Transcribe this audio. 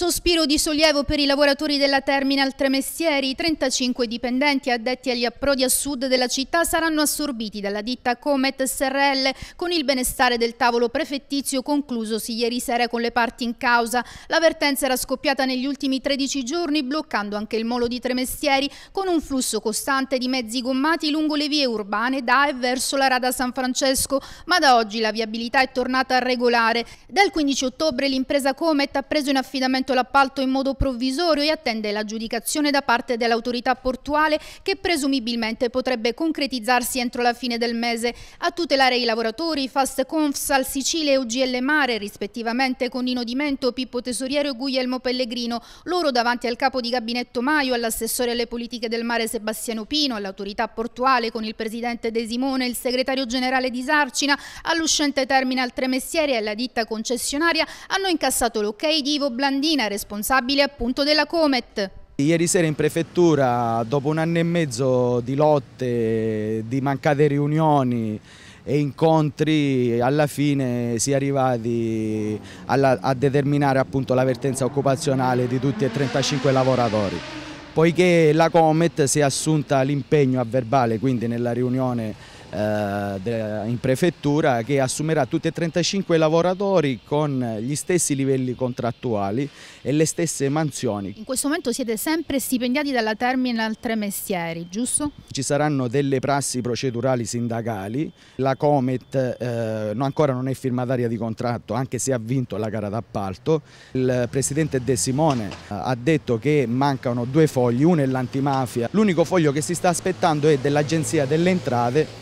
Sospiro di sollievo per i lavoratori della Terminal Tremestieri. I 35 dipendenti addetti agli approdi a sud della città saranno assorbiti dalla ditta Comet SRL con il benestare del tavolo prefettizio conclusosi ieri sera con le parti in causa. L'avvertenza era scoppiata negli ultimi 13 giorni bloccando anche il molo di Tremestieri con un flusso costante di mezzi gommati lungo le vie urbane da e verso la Rada San Francesco, ma da oggi la viabilità è tornata regolare. Dal 15 ottobre l'impresa Comet ha preso in affidamento aperto l'appalto in modo provvisorio e attende l'aggiudicazione da parte dell'autorità portuale che presumibilmente potrebbe concretizzarsi entro la fine del mese. A tutelare i lavoratori, Fast Confsal Sicile e UGL Mare, rispettivamente con Inodimento, Pippo Tesoriero e Guglielmo Pellegrino, loro davanti al capo di gabinetto Maio, all'assessore alle politiche del mare Sebastiano Pino, all'autorità portuale con il presidente De Simone, il segretario generale di Sarcina, all'uscente Terminal Tremessieri e alla ditta concessionaria, hanno incassato l'ok di Ivo Blandina Marina, responsabile appunto della Comet. Ieri sera in prefettura, dopo un anno e mezzo di lotte, di mancate riunioni e incontri, alla fine si è arrivati alla, a determinare appunto l'avvertenza occupazionale di tutti e 35 lavoratori. Poiché la Comet si è assunta l'impegno a verbale, quindi nella riunione eh, in prefettura che assumerà tutti e 35 i lavoratori con gli stessi livelli contrattuali e le stesse mansioni. In questo momento siete sempre stipendiati dalla Terminal Tre Mestieri, giusto? Ci saranno delle prassi procedurali sindacali, la Comet eh, ancora non è firmataria di contratto anche se ha vinto la gara d'appalto, il presidente De Simone eh, ha detto che mancano due fogli, uno è l'antimafia, l'unico foglio che si sta aspettando è dell'Agenzia delle Entrate